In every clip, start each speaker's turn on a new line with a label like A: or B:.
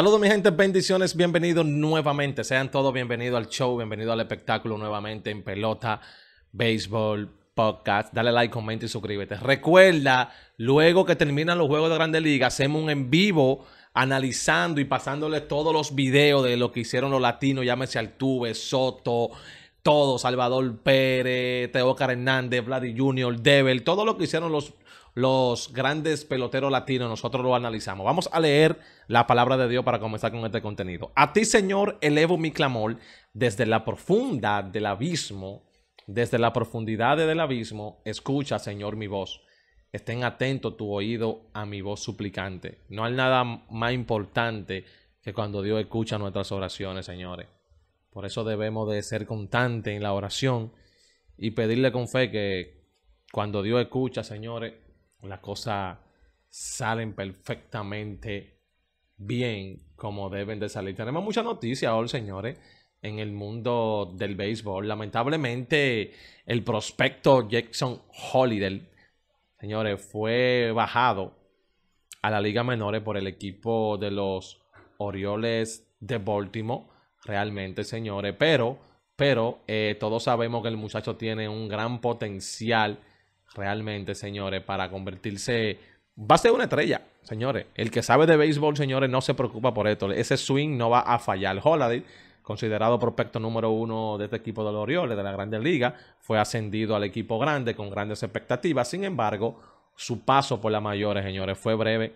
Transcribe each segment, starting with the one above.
A: Saludos mi gente, bendiciones, bienvenidos nuevamente. Sean todos bienvenidos al show, bienvenidos al espectáculo nuevamente en pelota, béisbol, podcast. Dale like, comenta y suscríbete. Recuerda, luego que terminan los juegos de Grande Liga, hacemos un en vivo analizando y pasándole todos los videos de lo que hicieron los latinos, llámese Altuve, Soto, todo, Salvador Pérez, Teócar Hernández, Vladi Jr., Devil, todo lo que hicieron los los grandes peloteros latinos, nosotros lo analizamos. Vamos a leer la palabra de Dios para comenzar con este contenido. A ti, Señor, elevo mi clamor desde la profunda del abismo, desde la profundidad del abismo, escucha, Señor, mi voz. Estén atento tu oído a mi voz suplicante. No hay nada más importante que cuando Dios escucha nuestras oraciones, señores. Por eso debemos de ser constantes en la oración y pedirle con fe que cuando Dios escucha, señores, las cosas salen perfectamente bien como deben de salir. Tenemos mucha noticia hoy, señores, en el mundo del béisbol. Lamentablemente, el prospecto Jackson Holliday, señores, fue bajado a la Liga Menores por el equipo de los Orioles de Baltimore. Realmente, señores, pero, pero eh, todos sabemos que el muchacho tiene un gran potencial realmente, señores, para convertirse. Va a ser una estrella, señores. El que sabe de béisbol, señores, no se preocupa por esto. Ese swing no va a fallar. Holiday, considerado prospecto número uno de este equipo de los Orioles de la Grande Liga, fue ascendido al equipo grande con grandes expectativas. Sin embargo, su paso por la mayores, señores, fue breve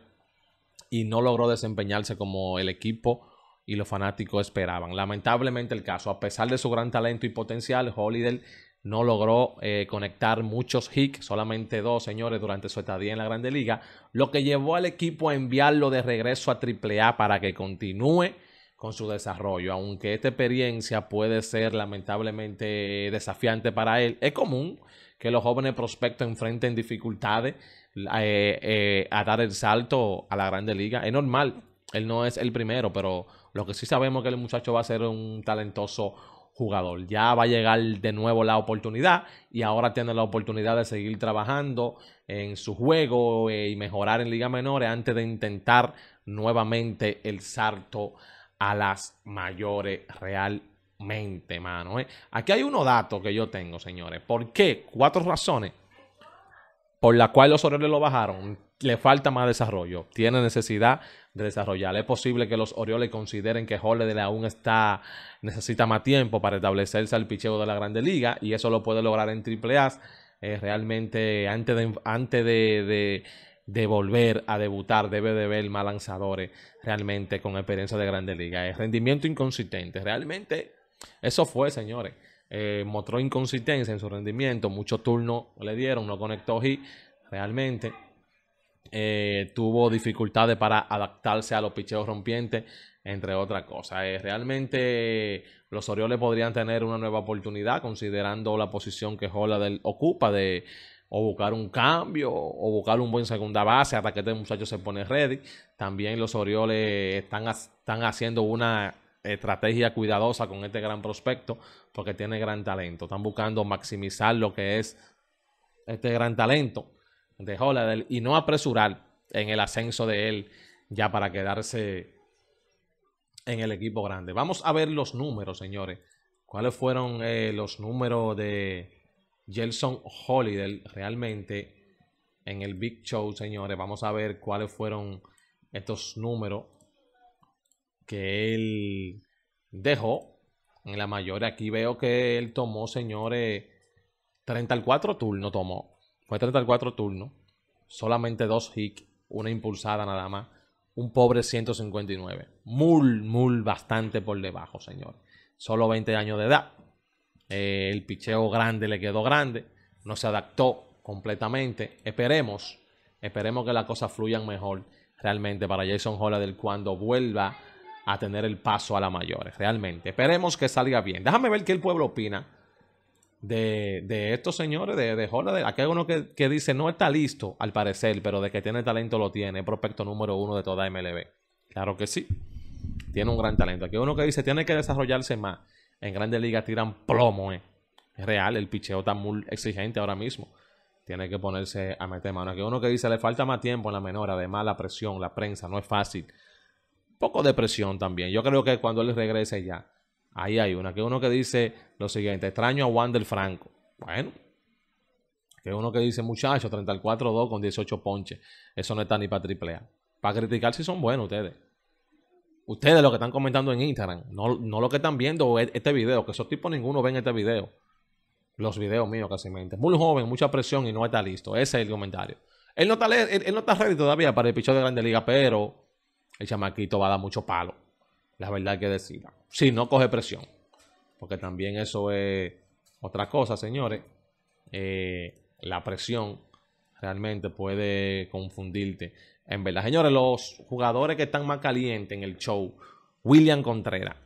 A: y no logró desempeñarse como el equipo y los fanáticos esperaban. Lamentablemente el caso, a pesar de su gran talento y potencial, Holiday no logró eh, conectar muchos hits, solamente dos señores durante su estadía en la Grande Liga, lo que llevó al equipo a enviarlo de regreso a AAA para que continúe con su desarrollo. Aunque esta experiencia puede ser lamentablemente eh, desafiante para él, es común que los jóvenes prospectos enfrenten dificultades eh, a dar el salto a la Grande Liga. Es normal, él no es el primero, pero lo que sí sabemos es que el muchacho va a ser un talentoso jugador. Ya va a llegar de nuevo la oportunidad y ahora tiene la oportunidad de seguir trabajando en su juego eh, y mejorar en Liga menores antes de intentar nuevamente el salto a las mayores realmente, mano. Eh. Aquí hay uno dato que yo tengo, señores. ¿Por qué? Cuatro razones por las cuales los Orioles lo bajaron. Le falta más desarrollo. Tiene necesidad de desarrollar. Es posible que los Orioles consideren que Holiday aún está, necesita más tiempo para establecerse al picheo de la Grande Liga y eso lo puede lograr en Triple A. Eh, realmente antes, de, antes de, volver a debutar debe de ver más lanzadores realmente con experiencia de Grande Liga. El rendimiento inconsistente, realmente eso fue, señores. Eh, mostró inconsistencia en su rendimiento, muchos turnos le dieron, no conectó y realmente eh, tuvo dificultades para adaptarse a los picheos rompientes, entre otras cosas. Eh, realmente los Orioles podrían tener una nueva oportunidad considerando la posición que Jola del, ocupa de o buscar un cambio o buscar un buen segunda base hasta que este muchacho se pone ready. También los Orioles están, están haciendo una estrategia cuidadosa con este gran prospecto porque tiene gran talento. Están buscando maximizar lo que es este gran talento de del y no apresurar en el ascenso de él ya para quedarse en el equipo grande. Vamos a ver los números, señores. ¿Cuáles fueron eh, los números de Gelson Holiday realmente en el Big Show, señores? Vamos a ver cuáles fueron estos números que él dejó. En la mayor aquí veo que él tomó, señores, 34 no tomó fue 34 turnos, solamente dos hits, una impulsada nada más, un pobre 159. Muy, muy bastante por debajo, señor. Solo 20 años de edad. Eh, el picheo grande le quedó grande, no se adaptó completamente. Esperemos, esperemos que las cosas fluyan mejor realmente para Jason del cuando vuelva a tener el paso a la mayores. Realmente, esperemos que salga bien. Déjame ver qué el pueblo opina de, estos señores, de, de Aquí hay uno que, que, dice, no está listo, al parecer, pero de que tiene talento lo tiene. Prospecto número uno de toda MLB. Claro que sí. Tiene un gran talento. Aquí hay uno que dice, tiene que desarrollarse más. En grandes ligas tiran plomo, eh. Es real, el picheo está muy exigente ahora mismo. Tiene que ponerse a meter mano. Aquí hay uno que dice, le falta más tiempo en la menor, además la presión, la prensa, no es fácil. Un poco de presión también. Yo creo que cuando él regrese ya Ahí hay una, que uno que dice lo siguiente, extraño a Juan del Franco. Bueno, que uno que dice, muchacho, 34-2 con 18 ponches. Eso no está ni para triple A. Para criticar si son buenos ustedes. Ustedes lo que están comentando en Instagram, no, lo que están viendo este video, que esos tipos ninguno ven este video. Los videos míos casi Muy joven, mucha presión y no está listo. Ese es el comentario. Él no está, no está ready todavía para el pichón de Grande Liga, pero el chamaquito va a dar mucho palo. La verdad que decir, Si no coge presión. Porque también eso es otra cosa, señores. Eh, la presión realmente puede confundirte. En verdad, señores, los jugadores que están más calientes en el show. William Contreras,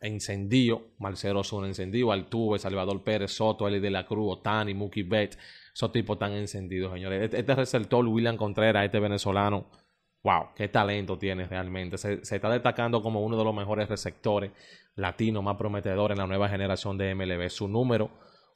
A: encendido. Marcelo Osuna, encendido. Altuve, Salvador Pérez, Soto, Eli de la Cruz, Otani, Muki Bet. Esos tipos tan encendidos, señores. Este, este receptor, William Contreras, este venezolano wow, qué talento tiene realmente. Se, está destacando como uno de los mejores receptores latinos más prometedores en la nueva generación de MLB. Su número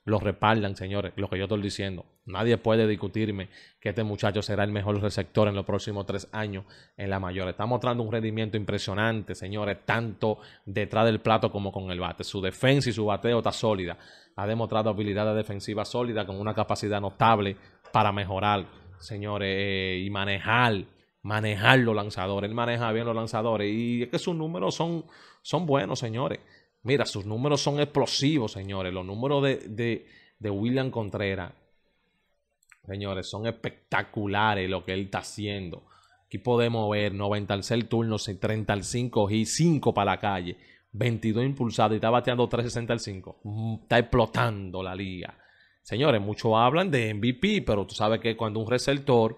A: lo respaldan, señores, lo que yo estoy diciendo. Nadie puede discutirme que este muchacho será el mejor receptor en los próximos tres años en la mayor. Está mostrando un rendimiento impresionante, señores, tanto detrás del plato como con el bate. Su defensa y su bateo está sólida. Ha demostrado habilidades defensivas sólidas con una capacidad notable para mejorar, señores, eh, y manejar manejar los lanzadores. Él maneja bien los lanzadores. Y es que sus números son, son buenos, señores. Mira, sus números son explosivos, señores. Los números de, de, William Contreras, señores, son espectaculares lo que él está haciendo. Aquí podemos ver 90 al tercer turno, 30 al 5 y 5 para la calle. 22 impulsados y está bateando 365 mm, Está explotando la liga. Señores, muchos hablan de MVP, pero tú sabes que cuando un receptor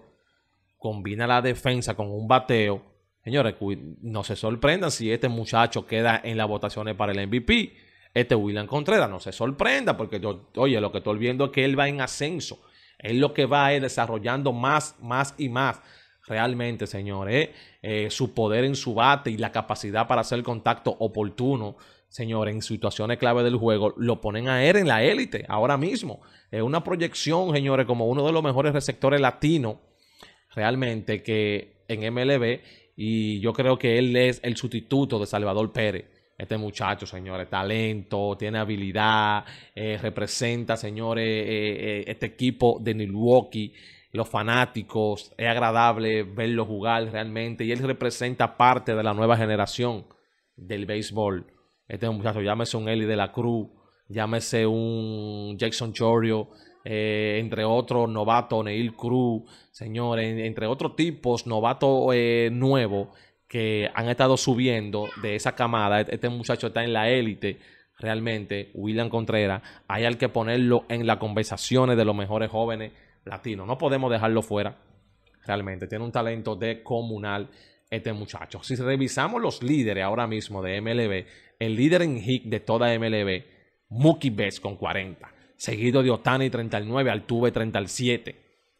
A: combina la defensa con un bateo. Señores, no se sorprendan si este muchacho queda en las votaciones para el MVP. Este William Contreras, no se sorprenda, porque yo, oye, lo que estoy viendo es que él va en ascenso. Es lo que va a desarrollando más, más y más. Realmente, señores, eh, eh, su poder en su bate y la capacidad para hacer contacto oportuno señores, en situaciones clave del juego, lo ponen a él en la élite ahora mismo. Es una proyección, señores, como uno de los mejores receptores latinos realmente que en MLB y yo creo que él es el sustituto de Salvador Pérez. Este muchacho, señores, talento, tiene habilidad, eh, representa, señores, eh, eh, este equipo de Milwaukee, los fanáticos, es agradable verlo jugar realmente y él representa parte de la nueva generación del béisbol. Este muchacho, llámese un Eli de la Cruz, llámese un Jackson Chorio, eh, entre otros, novato Neil Cruz, señores, entre otros tipos, novato nuevos eh, nuevo que han estado subiendo de esa camada. E-, este muchacho está en la élite. Realmente, William Contreras, hay al que ponerlo en las conversaciones de los mejores jóvenes latinos. No podemos dejarlo fuera. Realmente, tiene un talento de comunal este muchacho. Si revisamos los líderes ahora mismo de MLB, el líder en hit de toda MLB, Mookie Betts con 40 seguido de Otani 39, Altuve 37,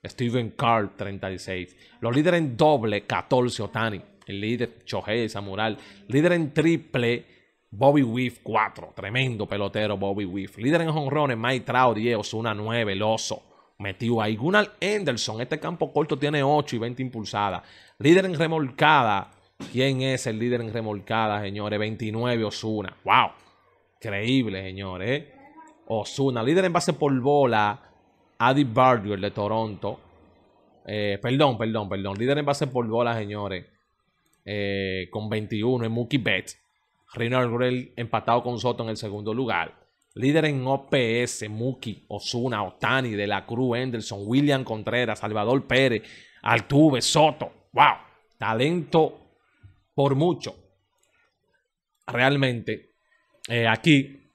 A: Steven Carl 36. Los líderes en doble 14, Otani. El líder Chohei samural. Líder en triple Bobby Weave, 4. Tremendo pelotero Bobby Weave. Líder en jonrones Mike Trout 10, Osuna 9, el oso metió ahí. Gunnar Anderson, este campo corto tiene 8 y 20 impulsadas. Líder en remolcada. ¿Quién es el líder en remolcada, señores? 29 Osuna. ¡Wow! Increíble, señores. ¿eh? Osuna, líder en base por bola, Adi Barrio, de Toronto. Eh, perdón, perdón, perdón. Líder en base por bola, señores. Eh, con 21 en Mookie Betts. Reynard Grell empatado con Soto en el segundo lugar. Líder en OPS, Muki, Osuna, Otani, De la Cruz, Henderson, William Contreras, Salvador Pérez, Altuve, Soto. ¡Wow! Talento por mucho. Realmente, eh, aquí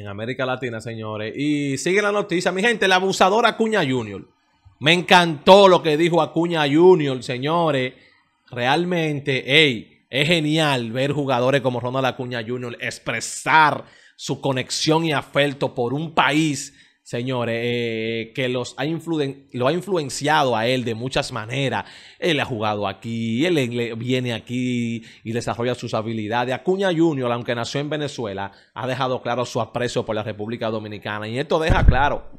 A: en América Latina, señores. Y sigue la noticia, mi gente, la abusador Acuña Junior. Me encantó lo que dijo Acuña Junior, señores. Realmente, hey, es genial ver jugadores como Ronald Acuña Junior expresar su conexión y afecto por un país señores, eh, que los ha influen lo ha influenciado a él de muchas maneras. Él ha jugado aquí, él, viene aquí y desarrolla sus habilidades. Acuña Junior, aunque nació en Venezuela, ha dejado claro su aprecio por la República Dominicana. Y esto deja claro.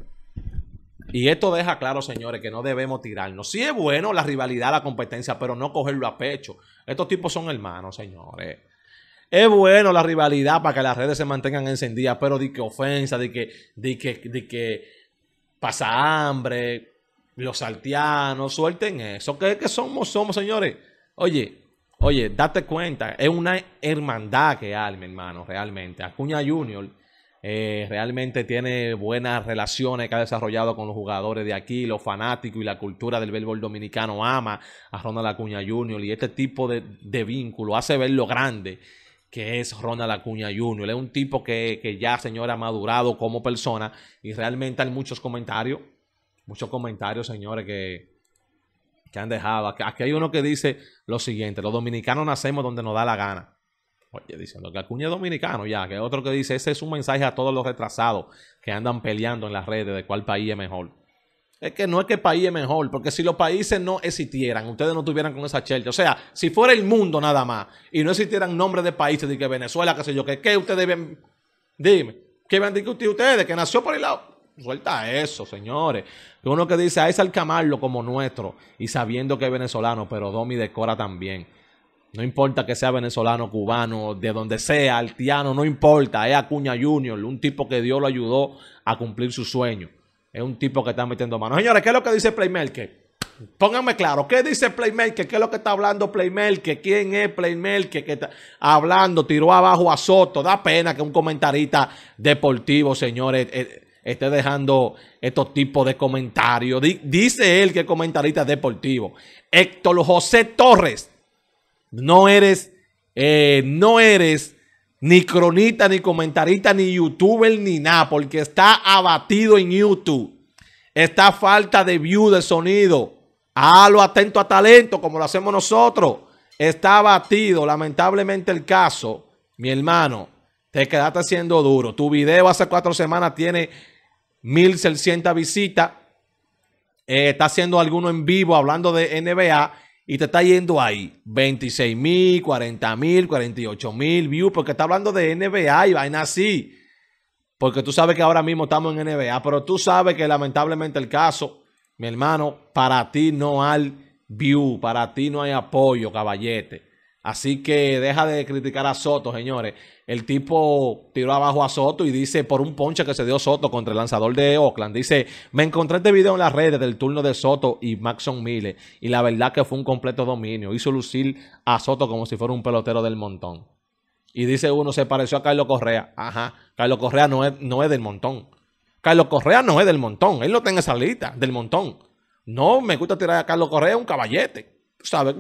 A: Y esto deja claro, señores, que no debemos tirarnos. Sí es bueno la rivalidad, la competencia, pero no cogerlo a pecho. Estos tipos son hermanos, señores. Es bueno la rivalidad para que las redes se mantengan encendidas, pero di que ofensa, de que, di que, de que pasa hambre, los saltianos suelten eso. que somos? Somos, señores. Oye, oye, date cuenta, es una hermandad que hay, hermano, realmente. Acuña Junior eh, realmente tiene buenas relaciones que ha desarrollado con los jugadores de aquí, los fanáticos y la cultura del béisbol dominicano ama a Ronald Acuña Junior. y este tipo de, de vínculo hace verlo grande que es Ronald Acuña Junior. Él es un tipo que, ya, señora, ha madurado como persona y realmente hay muchos comentarios, muchos comentarios, señores, que, que han dejado. Aquí hay uno que dice lo siguiente, los dominicanos nacemos donde nos da la gana. Oye, diciendo que Acuña es dominicano ya, que otro que dice, ese es un mensaje a todos los retrasados que andan peleando en las redes de cuál país es mejor. Es que no es que el país es mejor, porque si los países no existieran, ustedes no tuvieran con esa chelcha. O sea, si fuera el mundo nada más y no existieran nombres de países de que Venezuela, qué sé yo, que, que ustedes deben... dime, ¿qué van a decir ustedes? Que nació por el lado. Suelta eso, señores. Uno que dice, es al camarlo como nuestro y sabiendo que es venezolano, pero Domi decora también. No importa que sea venezolano, cubano, de donde sea, altiano, no importa. Es Acuña Junior, un tipo que Dios lo ayudó a cumplir su sueño es un tipo que está metiendo mano. Señores, ¿qué es lo que dice Playmelke? Pónganme claro, ¿qué dice Playmelke? ¿Qué es lo que está hablando Playmelke? ¿Quién es Playmelke que está hablando? Tiró abajo a Soto. Da pena que un comentarista deportivo, señores, eh, esté dejando estos tipos de comentarios. Dice él que es comentarista deportivo. Héctor José Torres, no eres, eh, no eres ni cronita ni comentarista, ni youtuber, ni nada, porque está abatido en YouTube. Está falta de view, de sonido. lo atento a talento, como lo hacemos nosotros. Está abatido, lamentablemente, el caso. Mi hermano, te quedaste siendo duro. Tu video hace cuatro semanas tiene 1.600 visitas. Eh, está haciendo alguno en vivo hablando de NBA y te está yendo ahí 26 mil, 40 mil, 48 mil views, porque está hablando de NBA y vaina así. Porque tú sabes que ahora mismo estamos en NBA, pero tú sabes que lamentablemente el caso, mi hermano, para ti no hay view, para ti no hay apoyo, caballete. Así que deja de criticar a Soto, señores. El tipo tiró abajo a Soto y dice por un ponche que se dio Soto contra el lanzador de Oakland. Dice, me encontré este video en las redes del turno de Soto y Maxon Mille Y la verdad que fue un completo dominio. Hizo lucir a Soto como si fuera un pelotero del montón. Y dice uno, se pareció a Carlos Correa. Ajá, Carlos Correa no es, no es del montón. Carlos Correa no es del montón. Él no tiene esa del montón. No, me gusta tirar a Carlos Correa un caballete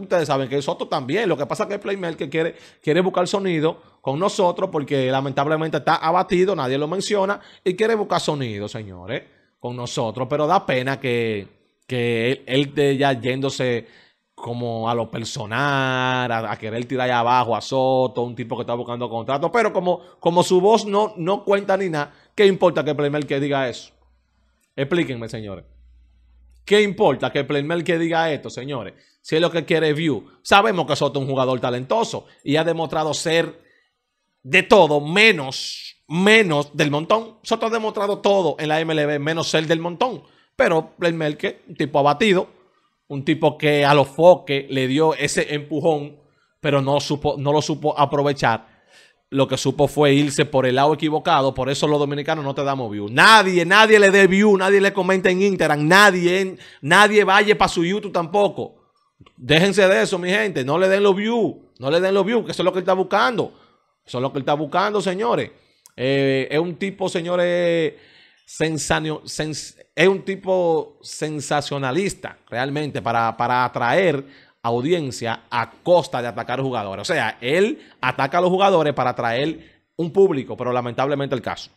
A: ustedes saben que Soto también. Lo que pasa es que el Playmaker quiere, quiere buscar sonido con nosotros porque lamentablemente está abatido, nadie lo menciona y quiere buscar sonido, señores, con nosotros. Pero da pena que, que él, esté ya yéndose como a lo personal, a, querer tirar abajo a Soto, un tipo que está buscando contrato. Pero como, como su voz no, no cuenta ni nada, ¿qué importa que Playmel que diga eso? Explíquenme, señores. ¿Qué importa que Playmel que diga esto, señores? Si es lo que quiere View. Sabemos que Soto es un jugador talentoso y ha demostrado ser de todo menos, menos del montón. Soto ha demostrado todo en la MLB menos ser del montón. Pero el que un tipo abatido, un tipo que a los foques le dio ese empujón, pero no, supo, no lo supo aprovechar lo que supo fue irse por el lado equivocado. Por eso los dominicanos no te damos view. Nadie, nadie le dé view, nadie le comenta en Instagram, nadie, nadie vaya para su YouTube tampoco. Déjense de eso, mi gente. No le den los view. no le den los views, que eso es lo que él está buscando. Eso es lo que él está buscando, señores. Eh, es un tipo, señores, es un tipo sensacionalista, realmente, para, para atraer audiencia a costa de atacar jugadores. O sea, él ataca a los jugadores para atraer un público, pero lamentablemente el caso.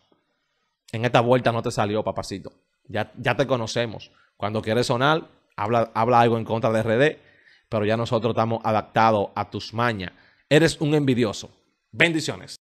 A: En esta vuelta no te salió, papacito. Ya, ya te conocemos. Cuando quieres sonar, habla, habla algo en contra de RD, pero ya nosotros estamos adaptados a tus mañas. Eres un envidioso. Bendiciones.